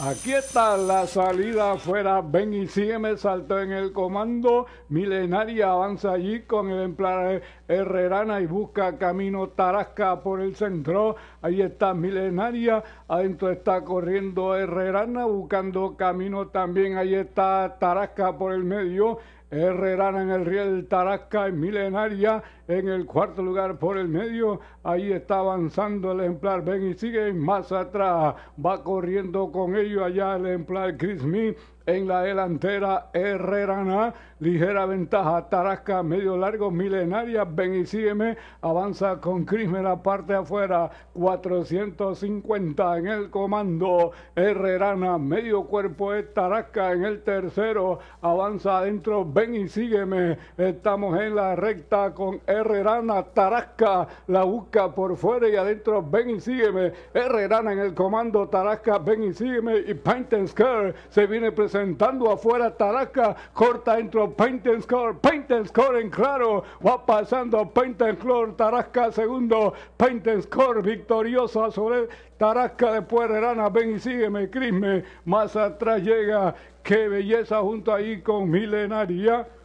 Aquí está la salida afuera. ven y sígueme, saltó en el comando. Milenaria avanza allí con el ejemplar Herrerana y busca camino Tarasca por el centro. Ahí está Milenaria. Adentro está corriendo Herrerana buscando camino también. Ahí está Tarasca por el medio. Herrerana en el riel, Tarasca en Milenaria en el cuarto lugar por el medio. Ahí está avanzando el ejemplar Ven y sigue más atrás. Va corriendo con ello allá el ejemplar Chris Mee en la delantera Rana, ligera ventaja, Tarasca medio largo, milenaria, ven y sígueme, avanza con Crisme la parte afuera, 450 en el comando, Rana, medio cuerpo es Tarasca en el tercero, avanza adentro, ven y sígueme, estamos en la recta con Rana, Tarasca la busca por fuera y adentro, ven y sígueme, Rana en el comando, Tarasca, ven y sígueme, y Paint and se viene presentando sentando afuera Tarasca, corta entro paint and score, paint and score en claro, va pasando paint and score, Tarasca segundo, paint and score victoriosa sobre Tarasca de Puerrerana, ven y sígueme, Crisme, más atrás llega, qué belleza junto ahí con Milenaria.